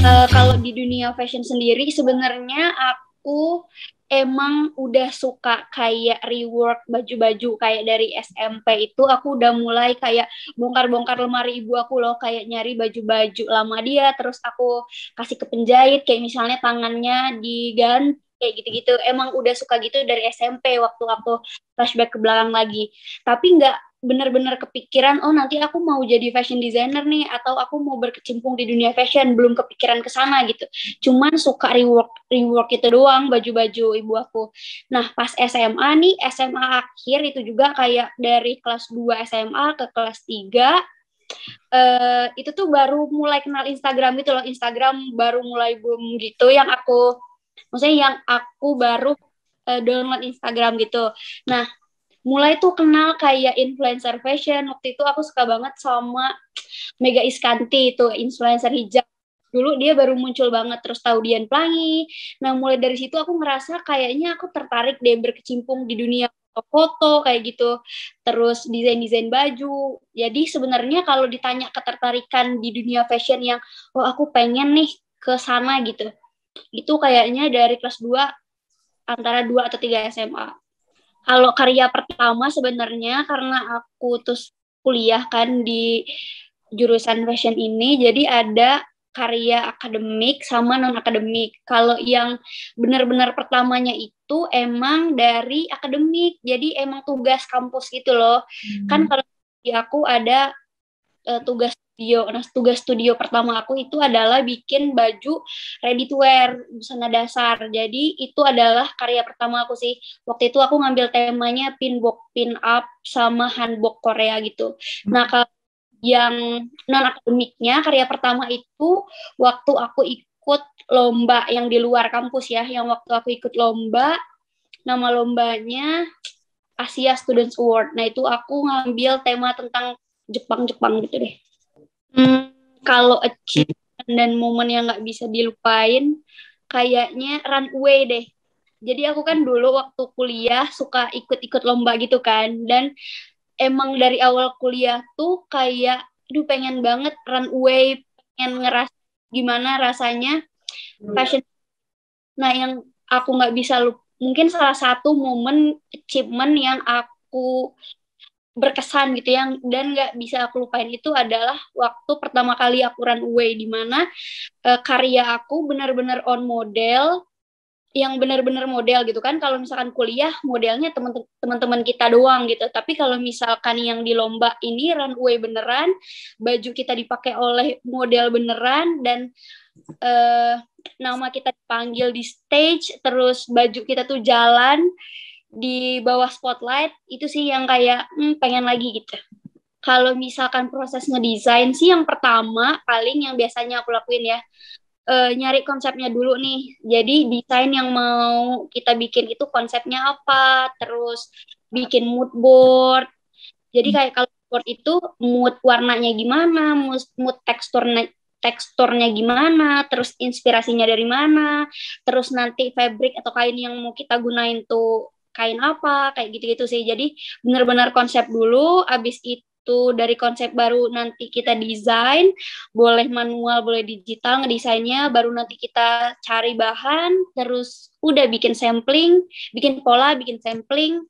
Uh, kalau di dunia fashion sendiri sebenarnya aku emang udah suka kayak rework baju-baju kayak dari SMP itu aku udah mulai kayak bongkar-bongkar lemari ibu aku loh kayak nyari baju-baju lama dia terus aku kasih ke penjahit kayak misalnya tangannya diganti kayak gitu-gitu emang udah suka gitu dari SMP waktu aku flashback ke belakang lagi tapi nggak benar-benar kepikiran oh nanti aku mau jadi fashion designer nih atau aku mau berkecimpung di dunia fashion belum kepikiran ke sana gitu cuman suka rework rework itu doang baju-baju ibu aku nah pas SMA nih SMA akhir itu juga kayak dari kelas 2 SMA ke kelas 3 Uh, eh, itu tuh baru mulai kenal Instagram gitu loh Instagram baru mulai boom gitu yang aku maksudnya yang aku baru uh, download Instagram gitu nah mulai tuh kenal kayak influencer fashion waktu itu aku suka banget sama Mega Iskanti itu influencer hijab dulu dia baru muncul banget terus tahu Dian Pelangi. Nah mulai dari situ aku ngerasa kayaknya aku tertarik deh berkecimpung di dunia foto kayak gitu terus desain desain baju jadi sebenarnya kalau ditanya ketertarikan di dunia fashion yang oh aku pengen nih ke sana gitu itu kayaknya dari kelas 2 antara 2 atau 3 SMA. Kalau karya pertama sebenarnya karena aku terus kuliah kan di jurusan fashion ini, jadi ada karya akademik sama non akademik. Kalau yang benar-benar pertamanya itu emang dari akademik, jadi emang tugas kampus gitu loh. Hmm. Kan kalau di aku ada uh, tugas studio. Nah, tugas studio pertama aku itu adalah bikin baju ready to wear busana dasar. Jadi itu adalah karya pertama aku sih. Waktu itu aku ngambil temanya pinbok, pin up sama hanbok Korea gitu. Hmm. Nah, kalau yang non akademiknya karya pertama itu waktu aku ikut lomba yang di luar kampus ya, yang waktu aku ikut lomba nama lombanya Asia Students Award. Nah, itu aku ngambil tema tentang Jepang-Jepang gitu deh. Hmm, kalau achievement dan momen yang nggak bisa dilupain, kayaknya runway deh. Jadi aku kan dulu waktu kuliah suka ikut-ikut lomba gitu kan, dan emang dari awal kuliah tuh kayak, aduh pengen banget runway, pengen ngeras gimana rasanya fashion. Iya. Nah yang aku nggak bisa lupa, mungkin salah satu momen achievement yang aku berkesan gitu yang dan nggak bisa aku lupain itu adalah waktu pertama kali aku run away di mana e, karya aku benar-benar on model yang benar-benar model gitu kan kalau misalkan kuliah modelnya teman-teman kita doang gitu tapi kalau misalkan yang di lomba ini run away beneran baju kita dipakai oleh model beneran dan uh, nama kita dipanggil di stage terus baju kita tuh jalan di bawah spotlight itu sih yang kayak hmm, pengen lagi gitu. Kalau misalkan proses ngedesain sih yang pertama paling yang biasanya aku lakuin ya e, nyari konsepnya dulu nih. Jadi desain yang mau kita bikin itu konsepnya apa, terus bikin mood board. Jadi hmm. kayak kalau board itu mood warnanya gimana, mood, mood teksturnya teksturnya gimana, terus inspirasinya dari mana, terus nanti fabric atau kain yang mau kita gunain tuh kain apa kayak gitu-gitu sih jadi benar-benar konsep dulu abis itu dari konsep baru nanti kita desain boleh manual boleh digital ngedesainnya baru nanti kita cari bahan terus udah bikin sampling bikin pola bikin sampling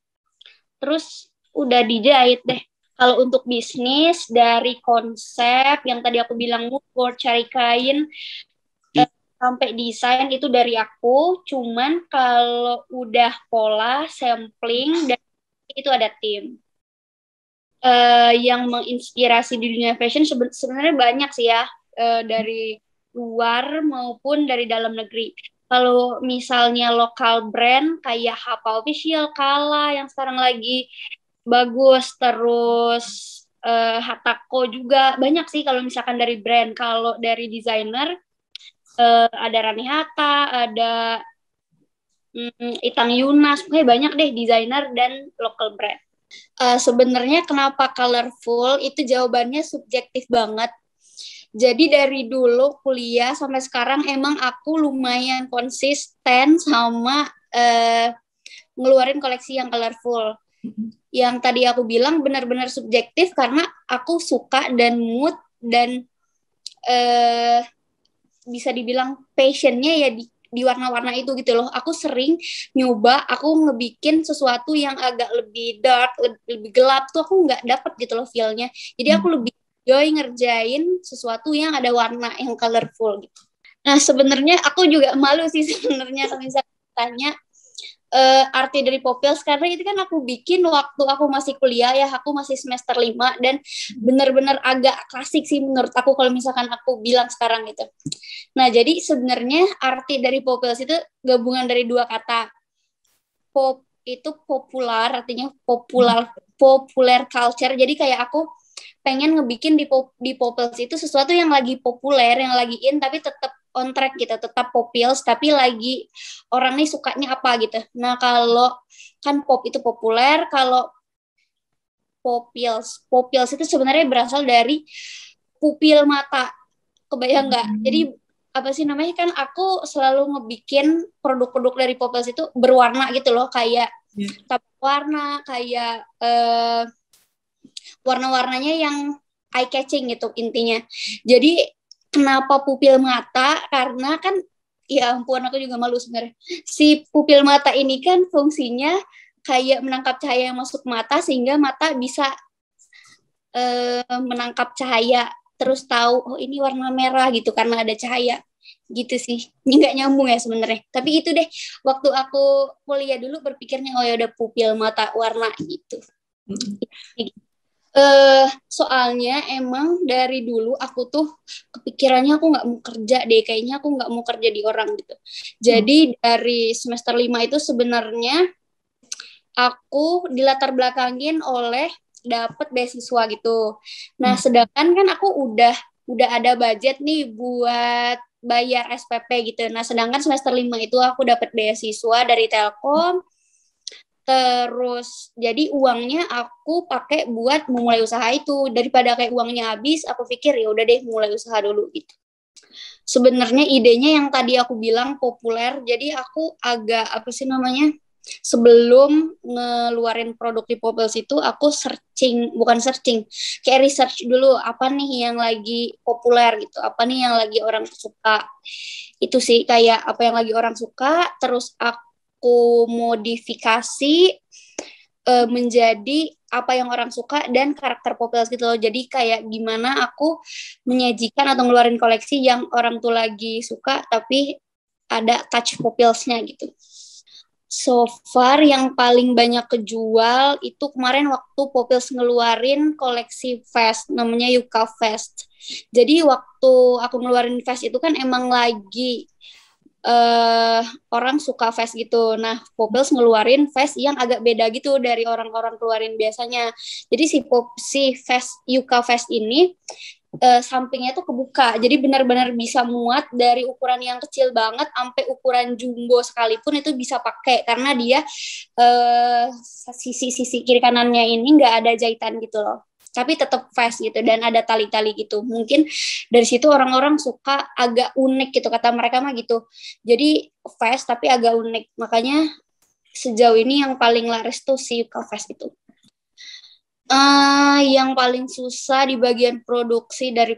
terus udah dijahit deh kalau untuk bisnis dari konsep yang tadi aku bilang mood cari kain sampai desain itu dari aku cuman kalau udah pola sampling dan itu ada tim uh, yang menginspirasi di dunia fashion sebenarnya banyak sih ya uh, dari luar maupun dari dalam negeri kalau misalnya lokal brand kayak Hapa Official, Kala yang sekarang lagi bagus, terus uh, eh, Hatako juga banyak sih kalau misalkan dari brand. Kalau dari desainer uh, ada Rani Hatta, ada um, Itang Yunas, pokoknya banyak deh desainer dan local brand. Uh, Sebenarnya kenapa colorful itu jawabannya subjektif banget. Jadi dari dulu kuliah sampai sekarang emang aku lumayan konsisten sama uh, ngeluarin koleksi yang colorful. Mm-hmm. Yang tadi aku bilang benar-benar subjektif karena aku suka dan mood dan uh, bisa dibilang passionnya ya di di warna-warna itu gitu loh. Aku sering nyoba aku ngebikin sesuatu yang agak lebih dark, lebih gelap tuh aku nggak dapet gitu loh feelnya. Jadi hmm. aku lebih enjoy ngerjain sesuatu yang ada warna yang colorful gitu. Nah sebenarnya aku juga malu sih sebenarnya kalau misalnya tanya uh, arti dari popil karena itu kan aku bikin waktu aku masih kuliah ya aku masih semester lima dan benar-benar agak klasik sih menurut aku kalau misalkan aku bilang sekarang gitu. Nah, jadi sebenarnya arti dari popil itu gabungan dari dua kata. Pop itu populer, artinya popular populer culture. Jadi kayak aku pengen ngebikin di pop, di Popels itu sesuatu yang lagi populer, yang lagi in tapi tetap on track gitu tetap popils, tapi lagi orang nih sukanya apa gitu nah kalau kan pop itu populer kalau popils, popils itu sebenarnya berasal dari pupil mata kebayang nggak hmm. jadi apa sih namanya kan aku selalu ngebikin produk-produk dari pop itu berwarna gitu loh kayak yeah. tab warna kayak uh, warna-warnanya yang eye catching gitu intinya jadi Kenapa pupil mata? Karena kan ya ampun aku juga malu sebenarnya. Si pupil mata ini kan fungsinya kayak menangkap cahaya yang masuk mata sehingga mata bisa e, menangkap cahaya terus tahu oh ini warna merah gitu karena ada cahaya gitu sih ini nggak nyambung ya sebenarnya tapi itu deh waktu aku kuliah dulu berpikirnya oh ya udah pupil mata warna gitu, gitu eh uh, soalnya emang dari dulu aku tuh kepikirannya aku nggak mau kerja deh kayaknya aku nggak mau kerja di orang gitu jadi hmm. dari semester lima itu sebenarnya aku dilatar belakangin oleh dapat beasiswa gitu nah hmm. sedangkan kan aku udah udah ada budget nih buat bayar SPP gitu nah sedangkan semester lima itu aku dapat beasiswa dari Telkom hmm terus jadi uangnya aku pakai buat memulai usaha itu daripada kayak uangnya habis aku pikir ya udah deh mulai usaha dulu gitu sebenarnya idenya yang tadi aku bilang populer jadi aku agak apa sih namanya sebelum ngeluarin produk di Popels itu aku searching bukan searching kayak research dulu apa nih yang lagi populer gitu apa nih yang lagi orang suka itu sih kayak apa yang lagi orang suka terus aku aku modifikasi uh, eh, menjadi apa yang orang suka dan karakter populer gitu loh. Jadi kayak gimana aku menyajikan atau ngeluarin koleksi yang orang tuh lagi suka tapi ada touch populernya gitu. So far yang paling banyak kejual itu kemarin waktu Popils ngeluarin koleksi vest namanya Yuka Vest. Jadi waktu aku ngeluarin vest itu kan emang lagi uh, orang suka vest gitu. Nah, Popels ngeluarin vest yang agak beda gitu dari orang-orang keluarin biasanya. Jadi si pop si vest Yuka vest ini uh, sampingnya tuh kebuka. Jadi benar-benar bisa muat dari ukuran yang kecil banget sampai ukuran jumbo sekalipun itu bisa pakai karena dia eh, sisi-sisi uh, sisi -sisi kiri kanannya ini nggak ada jahitan gitu loh tapi tetap fast gitu dan ada tali-tali gitu mungkin dari situ orang-orang suka agak unik gitu kata mereka mah gitu jadi fast tapi agak unik makanya sejauh ini yang paling laris tuh si fast itu Uh, yang paling susah di bagian produksi dari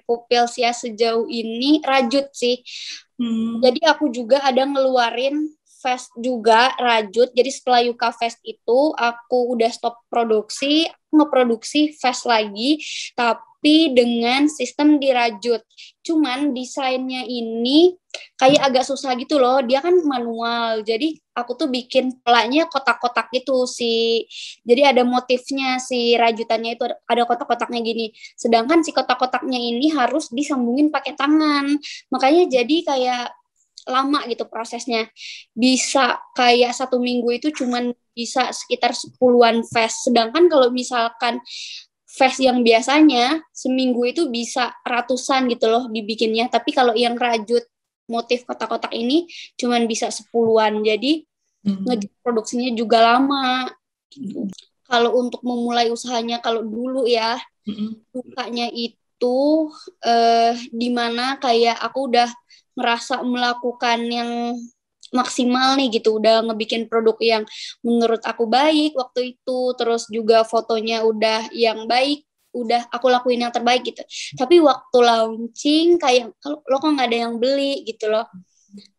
sih ya sejauh ini rajut sih. Hmm. Jadi aku juga ada ngeluarin fest juga rajut. Jadi setelah Yuka Fest itu aku udah stop produksi, ngeproduksi fast lagi tapi dengan sistem dirajut. Cuman desainnya ini kayak agak susah gitu loh. Dia kan manual. Jadi aku tuh bikin polanya kotak-kotak gitu sih jadi ada motifnya si rajutannya itu ada kotak-kotaknya gini. Sedangkan si kotak-kotaknya ini harus disambungin pakai tangan. Makanya jadi kayak lama gitu prosesnya bisa kayak satu minggu itu cuman bisa sekitar sepuluhan an Sedangkan kalau misalkan fest yang biasanya seminggu itu bisa ratusan gitu loh dibikinnya. Tapi kalau yang rajut motif kotak-kotak ini cuman bisa sepuluhan. Jadi mm -hmm. produksinya juga lama. Mm -hmm. Kalau untuk memulai usahanya kalau dulu ya, mm -hmm. itu eh, dimana kayak aku udah merasa melakukan yang maksimal nih gitu udah ngebikin produk yang menurut aku baik waktu itu terus juga fotonya udah yang baik udah aku lakuin yang terbaik gitu tapi waktu launching kayak lo kok nggak ada yang beli gitu loh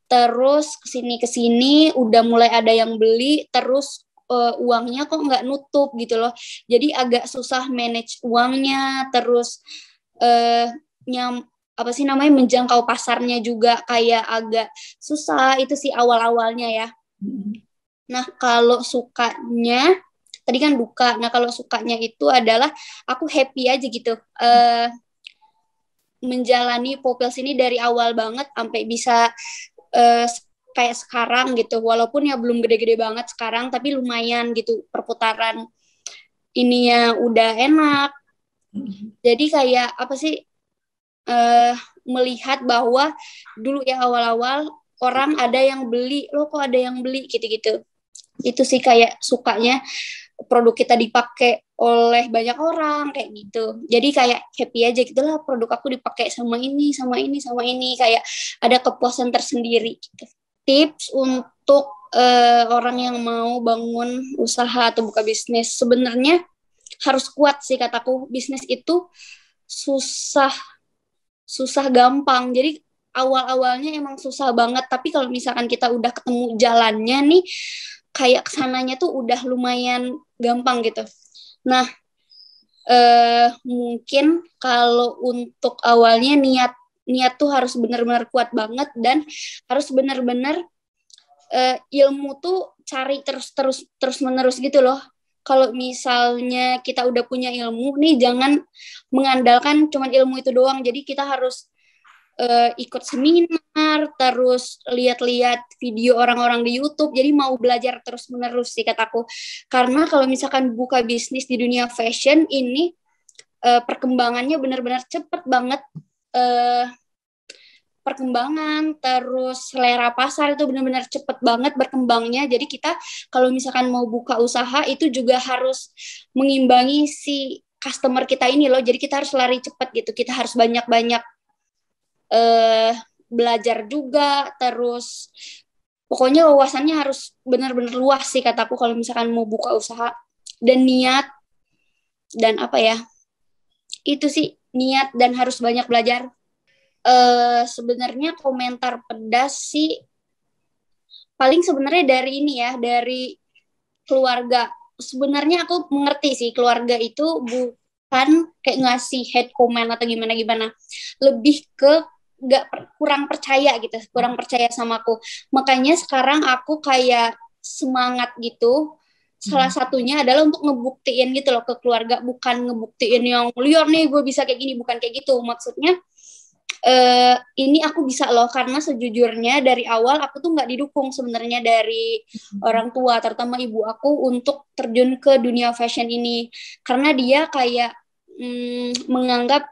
terus kesini kesini udah mulai ada yang beli terus uh, uangnya kok nggak nutup gitu loh jadi agak susah manage uangnya terus uh, nyam apa sih namanya menjangkau pasarnya juga kayak agak susah itu sih awal-awalnya ya. Mm-hmm. Nah, kalau sukanya tadi kan duka. Nah, kalau sukanya itu adalah aku happy aja gitu. Uh, menjalani popels ini dari awal banget sampai bisa uh, kayak sekarang gitu. Walaupun ya belum gede-gede banget sekarang tapi lumayan gitu perputaran ininya udah enak. Mm-hmm. Jadi kayak apa sih uh, melihat bahwa dulu ya awal-awal orang mm-hmm. ada yang beli lo kok ada yang beli gitu-gitu itu sih kayak sukanya produk kita dipakai oleh banyak orang kayak gitu jadi kayak happy aja gitulah produk aku dipakai sama ini sama ini sama ini kayak ada kepuasan tersendiri gitu tips untuk uh, orang yang mau bangun usaha atau buka bisnis sebenarnya harus kuat sih kataku bisnis itu susah susah gampang. Jadi awal-awalnya emang susah banget, tapi kalau misalkan kita udah ketemu jalannya nih kayak kesananya tuh udah lumayan gampang gitu. Nah, eh mungkin kalau untuk awalnya niat niat tuh harus benar-benar kuat banget dan harus benar-benar Uh, ilmu tuh cari terus terus terus menerus gitu loh kalau misalnya kita udah punya ilmu nih jangan mengandalkan cuman ilmu itu doang jadi kita harus uh, ikut seminar terus lihat-lihat video orang-orang di YouTube jadi mau belajar terus menerus sih kataku karena kalau misalkan buka bisnis di dunia fashion ini uh, perkembangannya benar-benar cepet banget uh, perkembangan terus selera pasar itu benar-benar cepet banget berkembangnya jadi kita kalau misalkan mau buka usaha itu juga harus mengimbangi si customer kita ini loh jadi kita harus lari cepet gitu kita harus banyak-banyak eh, belajar juga terus pokoknya wawasannya harus benar-benar luas sih kataku kalau misalkan mau buka usaha dan niat dan apa ya itu sih niat dan harus banyak belajar uh, sebenarnya komentar pedas sih paling sebenarnya dari ini ya dari keluarga sebenarnya aku mengerti sih keluarga itu bukan kayak ngasih head comment atau gimana gimana lebih ke nggak per, kurang percaya gitu kurang percaya sama aku makanya sekarang aku kayak semangat gitu salah hmm. satunya adalah untuk ngebuktiin gitu loh ke keluarga bukan ngebuktiin yang liar nih gue bisa kayak gini bukan kayak gitu maksudnya uh, ini aku bisa loh karena sejujurnya dari awal aku tuh nggak didukung sebenarnya dari hmm. orang tua terutama ibu aku untuk terjun ke dunia fashion ini karena dia kayak mm, menganggap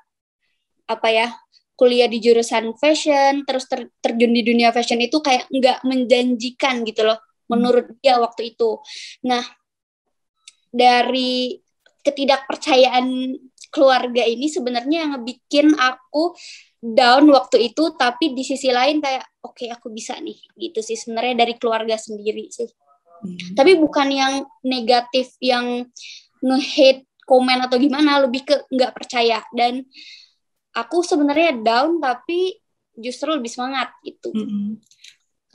apa ya kuliah di jurusan fashion terus ter terjun di dunia fashion itu kayak nggak menjanjikan gitu loh menurut hmm. dia waktu itu. Nah, dari ketidakpercayaan keluarga ini sebenarnya yang ngebikin aku down waktu itu tapi di sisi lain kayak oke okay, aku bisa nih gitu sih sebenarnya dari keluarga sendiri sih hmm. tapi bukan yang negatif yang nge-hate komen atau gimana lebih ke nggak percaya dan aku sebenarnya down tapi justru lebih semangat gitu -hmm.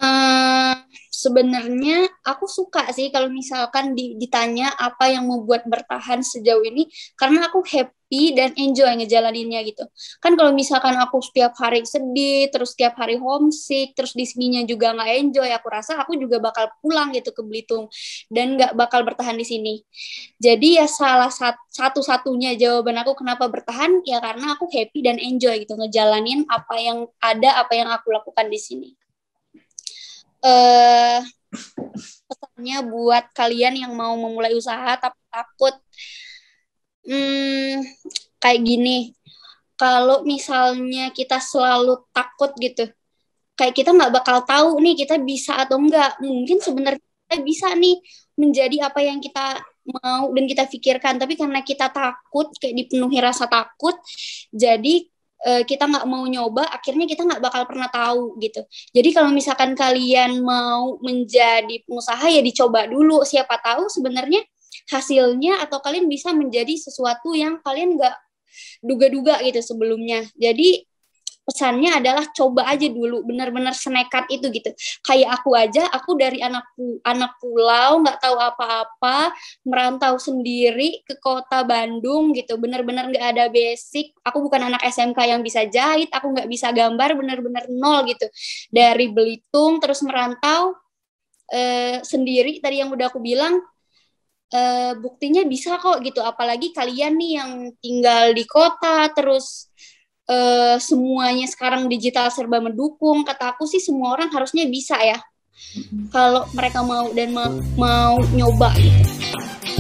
uh, sebenarnya aku suka sih kalau misalkan di, ditanya apa yang membuat bertahan sejauh ini karena aku happy happy dan enjoy ngejalaninnya gitu. Kan kalau misalkan aku setiap hari sedih, terus setiap hari homesick, terus di sininya juga nggak enjoy, aku rasa aku juga bakal pulang gitu ke Belitung dan nggak bakal bertahan di sini. Jadi ya salah satu-satunya jawaban aku kenapa bertahan ya karena aku happy dan enjoy gitu ngejalanin apa yang ada, apa yang aku lakukan di sini. Eh uh, pesannya buat kalian yang mau memulai usaha tapi takut hmm, kayak gini kalau misalnya kita selalu takut gitu kayak kita nggak bakal tahu nih kita bisa atau enggak mungkin sebenarnya kita bisa nih menjadi apa yang kita mau dan kita pikirkan tapi karena kita takut kayak dipenuhi rasa takut jadi uh, kita nggak mau nyoba akhirnya kita nggak bakal pernah tahu gitu jadi kalau misalkan kalian mau menjadi pengusaha ya dicoba dulu siapa tahu sebenarnya hasilnya atau kalian bisa menjadi sesuatu yang kalian nggak duga-duga gitu sebelumnya. Jadi pesannya adalah coba aja dulu benar-benar senekat itu gitu kayak aku aja aku dari anak anak pulau nggak tahu apa-apa merantau sendiri ke kota Bandung gitu benar-benar nggak ada basic aku bukan anak SMK yang bisa jahit aku nggak bisa gambar benar-benar nol gitu dari Belitung terus merantau eh, sendiri tadi yang udah aku bilang e, buktinya bisa kok gitu apalagi kalian nih yang tinggal di kota terus e, semuanya sekarang digital serba mendukung kata aku sih semua orang harusnya bisa ya mm-hmm. kalau mereka mau dan ma mau nyoba gitu.